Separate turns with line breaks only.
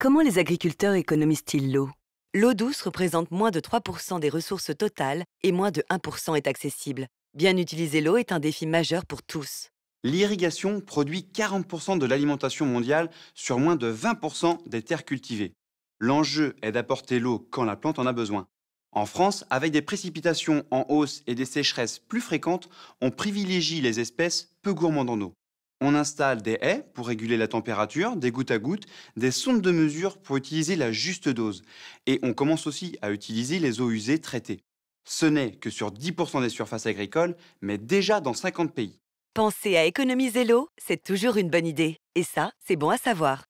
Comment les agriculteurs économisent-ils l'eau L'eau douce représente moins de 3% des ressources totales et moins de 1% est accessible. Bien utiliser l'eau est un défi majeur pour tous.
L'irrigation produit 40% de l'alimentation mondiale sur moins de 20% des terres cultivées. L'enjeu est d'apporter l'eau quand la plante en a besoin. En France, avec des précipitations en hausse et des sécheresses plus fréquentes, on privilégie les espèces peu gourmandes en eau. On installe des haies pour réguler la température, des gouttes à gouttes, des sondes de mesure pour utiliser la juste dose. Et on commence aussi à utiliser les eaux usées traitées. Ce n'est que sur 10% des surfaces agricoles, mais déjà dans 50 pays.
Penser à économiser l'eau, c'est toujours une bonne idée. Et ça, c'est bon à savoir.